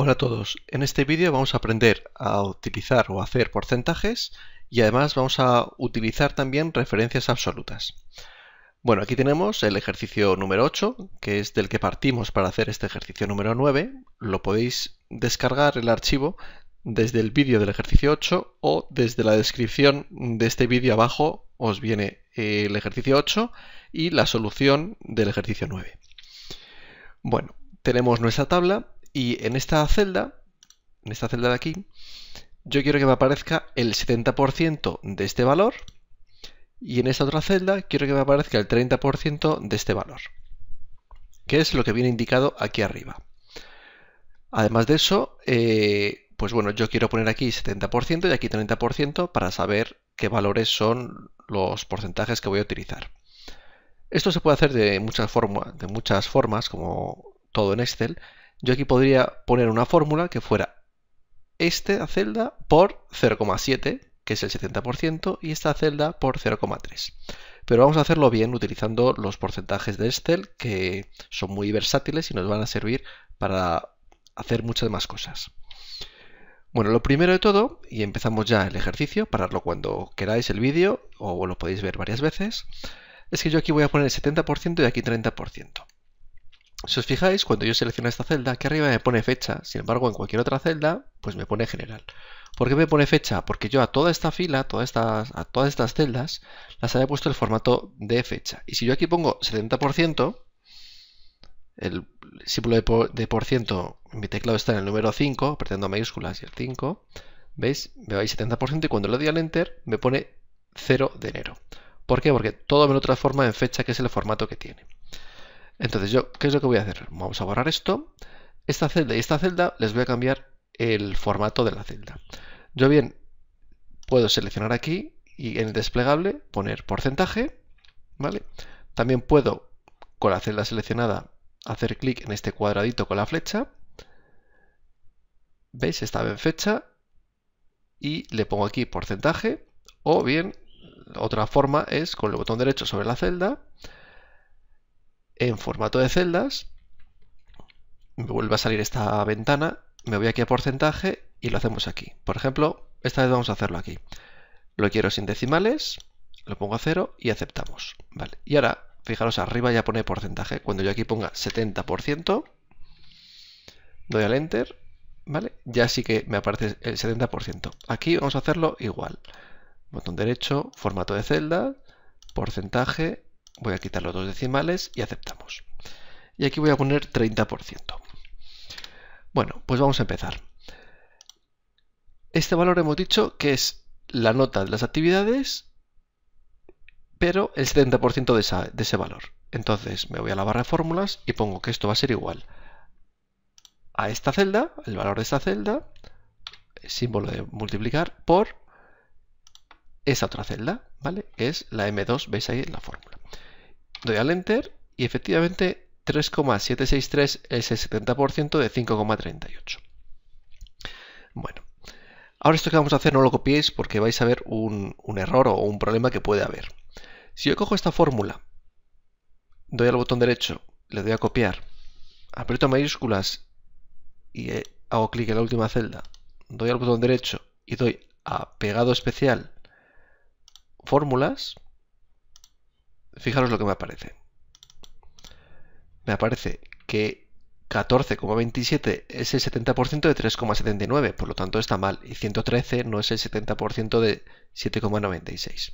Hola a todos, en este vídeo vamos a aprender a utilizar o hacer porcentajes y además vamos a utilizar también referencias absolutas. Bueno, aquí tenemos el ejercicio número 8, que es del que partimos para hacer este ejercicio número 9. Lo podéis descargar el archivo desde el vídeo del ejercicio 8 o desde la descripción de este vídeo abajo os viene el ejercicio 8 y la solución del ejercicio 9. Bueno, tenemos nuestra tabla y en esta celda, en esta celda de aquí, yo quiero que me aparezca el 70% de este valor y en esta otra celda quiero que me aparezca el 30% de este valor, que es lo que viene indicado aquí arriba. Además de eso, eh, pues bueno, yo quiero poner aquí 70% y aquí 30% para saber qué valores son los porcentajes que voy a utilizar. Esto se puede hacer de muchas, de muchas formas, como todo en Excel, yo aquí podría poner una fórmula que fuera esta celda por 0,7, que es el 70%, y esta celda por 0,3. Pero vamos a hacerlo bien utilizando los porcentajes de Excel, que son muy versátiles y nos van a servir para hacer muchas más cosas. Bueno, lo primero de todo, y empezamos ya el ejercicio, pararlo cuando queráis el vídeo o lo podéis ver varias veces, es que yo aquí voy a poner el 70% y aquí 30%. Si os fijáis, cuando yo selecciono esta celda, aquí arriba me pone fecha. Sin embargo, en cualquier otra celda, pues me pone general. ¿Por qué me pone fecha? Porque yo a toda esta fila, a todas estas celdas, las había puesto el formato de fecha. Y si yo aquí pongo 70%, el símbolo de por, ciento, mi teclado está en el número 5, apretando mayúsculas y el 5, ¿veis? Me vais 70% y cuando le doy al Enter me pone 0 de enero. ¿Por qué? Porque todo me lo transforma en fecha, que es el formato que tiene. Entonces yo, ¿qué es lo que voy a hacer? Vamos a borrar esto, esta celda y esta celda, les voy a cambiar el formato de la celda. Yo bien, puedo seleccionar aquí y en el desplegable poner porcentaje, ¿vale? También puedo, con la celda seleccionada, hacer clic en este cuadradito con la flecha. ¿Veis? Está en fecha y le pongo aquí porcentaje o bien otra forma es con el botón derecho sobre la celda en formato de celdas, me vuelve a salir esta ventana, me voy aquí a porcentaje y lo hacemos aquí. Por ejemplo, esta vez vamos a hacerlo aquí. Lo quiero sin decimales, lo pongo a cero y aceptamos. Vale. Y ahora, fijaros, arriba ya pone porcentaje. Cuando yo aquí ponga 70%, doy al Enter, ¿vale? Ya sí que me aparece el 70%. Aquí vamos a hacerlo igual. Botón derecho, formato de celda, porcentaje, Voy a quitar los dos decimales y aceptamos. Y aquí voy a poner 30%. Bueno, pues vamos a empezar. Este valor hemos dicho que es la nota de las actividades, pero el 70% de, ese valor. Entonces me voy a la barra de fórmulas y pongo que esto va a ser igual a esta celda, el valor de esta celda, símbolo de multiplicar, por esa otra celda, ¿vale? Que es la M2, veis ahí la fórmula. Doy al enter y efectivamente 3,763 es el 70% de 5,38. Bueno, ahora esto que vamos a hacer no lo copiéis porque vais a ver un, error o un problema que puede haber. Si yo cojo esta fórmula, doy al botón derecho, le doy a copiar, aprieto mayúsculas y eh, hago clic en la última celda, doy al botón derecho y doy a pegado especial fórmulas, Fijaros lo que me aparece. Me aparece que 14,27 es el 70% de 3,79, por lo tanto está mal, y 113 no es el 70% de 7,96.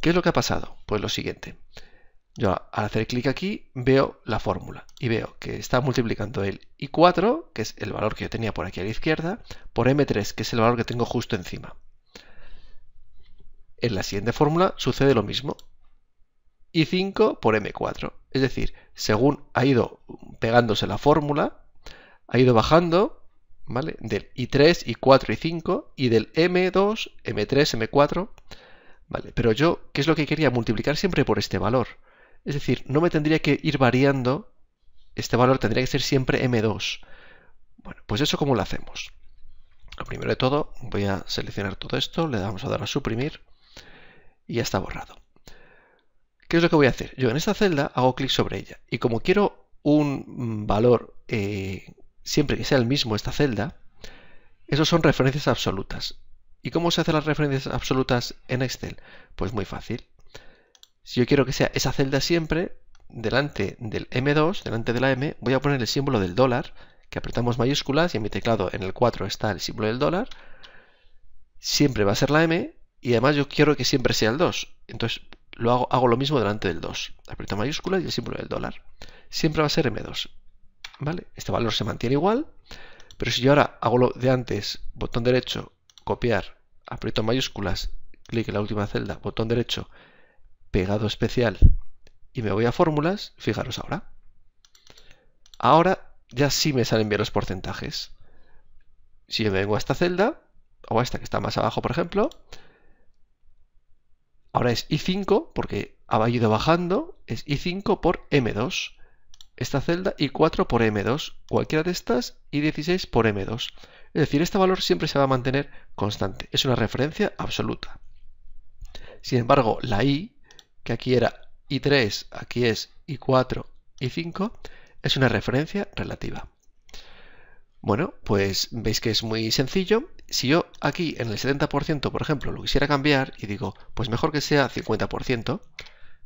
¿Qué es lo que ha pasado? Pues lo siguiente. Yo al hacer clic aquí veo la fórmula y veo que está multiplicando el I4, que es el valor que yo tenía por aquí a la izquierda, por M3, que es el valor que tengo justo encima. En la siguiente fórmula sucede lo mismo y 5 por M4. Es decir, según ha ido pegándose la fórmula, ha ido bajando ¿vale? del I3, I4, y 5 y del M2, M3, M4. ¿vale? Pero yo, ¿qué es lo que quería? Multiplicar siempre por este valor. Es decir, no me tendría que ir variando, este valor tendría que ser siempre M2. Bueno, pues eso cómo lo hacemos. Lo primero de todo, voy a seleccionar todo esto, le damos a dar a suprimir y ya está borrado. ¿Qué es lo que voy a hacer? Yo en esta celda hago clic sobre ella y como quiero un mm, valor eh, siempre que sea el mismo esta celda, esos son referencias absolutas. ¿Y cómo se hacen las referencias absolutas en Excel? Pues muy fácil. Si yo quiero que sea esa celda siempre, delante del M2, delante de la M, voy a poner el símbolo del dólar, que apretamos mayúsculas y en mi teclado en el 4 está el símbolo del dólar, siempre va a ser la M y además yo quiero que siempre sea el 2. Entonces lo hago, hago lo mismo delante del 2. Aprieto mayúsculas y el símbolo del dólar. Siempre va a ser M2. ¿Vale? Este valor se mantiene igual, pero si yo ahora hago lo de antes, botón derecho, copiar, aprieto mayúsculas, clic en la última celda, botón derecho, pegado especial y me voy a fórmulas, fijaros ahora. Ahora ya sí me salen bien los porcentajes. Si yo me vengo a esta celda, o a esta que está más abajo, por ejemplo, Ahora es I5 porque ha ido bajando, es I5 por M2. Esta celda I4 por M2, cualquiera de estas I16 por M2. Es decir, este valor siempre se va a mantener constante, es una referencia absoluta. Sin embargo, la I, que aquí era I3, aquí es I4, I5, es una referencia relativa. Bueno, pues veis que es muy sencillo. Si yo aquí en el 70%, por ejemplo, lo quisiera cambiar y digo, pues mejor que sea 50%,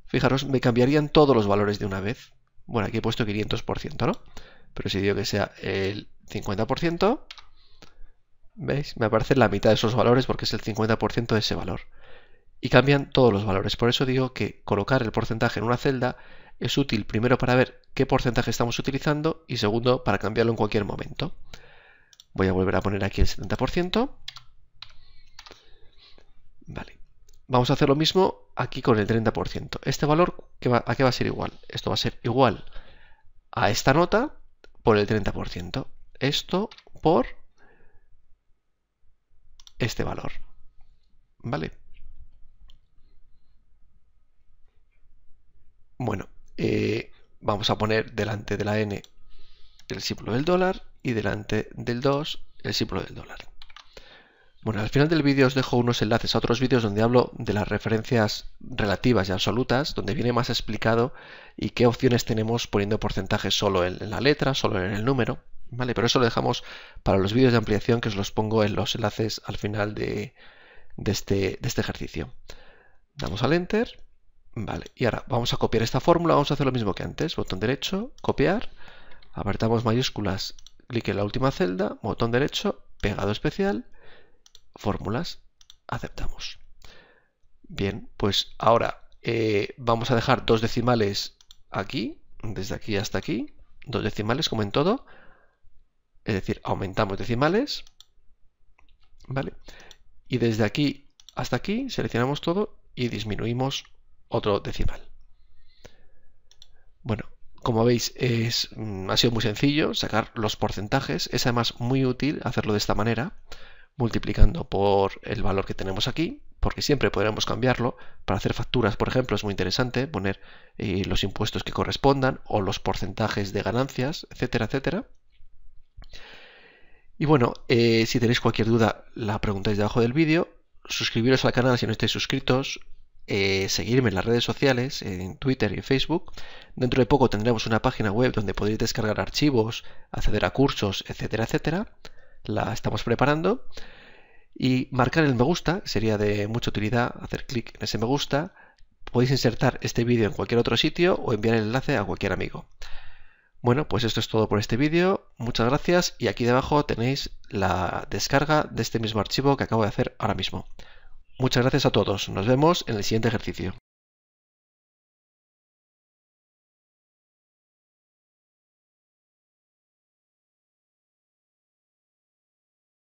fijaros, me cambiarían todos los valores de una vez. Bueno, aquí he puesto 500%, ¿no? Pero si digo que sea el 50%, ¿veis? Me aparece la mitad de esos valores porque es el 50% de ese valor. Y cambian todos los valores. Por eso digo que colocar el porcentaje en una celda es útil primero para ver qué porcentaje estamos utilizando y segundo para cambiarlo en cualquier momento. Voy a volver a poner aquí el 70%. Vale. Vamos a hacer lo mismo aquí con el 30%. ¿Este valor a qué va a ser igual? Esto va a ser igual a esta nota por el 30%. Esto por este valor. ¿Vale? Bueno, eh, vamos a poner delante de la n el símbolo del dólar y delante del 2 el símbolo del dólar. Bueno, al final del vídeo os dejo unos enlaces a otros vídeos donde hablo de las referencias relativas y absolutas, donde viene más explicado y qué opciones tenemos poniendo porcentajes solo en la letra, solo en el número, ¿vale? Pero eso lo dejamos para los vídeos de ampliación que os los pongo en los enlaces al final de, este, de este ejercicio. Damos al Enter Vale, y ahora vamos a copiar esta fórmula, vamos a hacer lo mismo que antes, botón derecho, copiar, apretamos mayúsculas, clic en la última celda, botón derecho, pegado especial, fórmulas, aceptamos. Bien, pues ahora eh, vamos a dejar dos decimales aquí, desde aquí hasta aquí, dos decimales como en todo, es decir, aumentamos decimales, ¿vale? Y desde aquí hasta aquí seleccionamos todo y disminuimos otro decimal. Bueno, como veis, es, mm, ha sido muy sencillo sacar los porcentajes. Es además muy útil hacerlo de esta manera, multiplicando por el valor que tenemos aquí, porque siempre podremos cambiarlo. Para hacer facturas, por ejemplo, es muy interesante poner eh, los impuestos que correspondan o los porcentajes de ganancias, etcétera, etcétera. Y bueno, eh, si tenéis cualquier duda, la preguntáis debajo del vídeo. Suscribiros al canal si no estáis suscritos, eh, seguirme en las redes sociales, en Twitter y Facebook. Dentro de poco tendremos una página web donde podréis descargar archivos, acceder a cursos, etcétera, etcétera. La estamos preparando. Y marcar el me gusta, sería de mucha utilidad hacer clic en ese me gusta. Podéis insertar este vídeo en cualquier otro sitio o enviar el enlace a cualquier amigo. Bueno, pues esto es todo por este vídeo. Muchas gracias y aquí debajo tenéis la descarga de este mismo archivo que acabo de hacer ahora mismo. Muchas gracias a todos. Nos vemos en el siguiente ejercicio.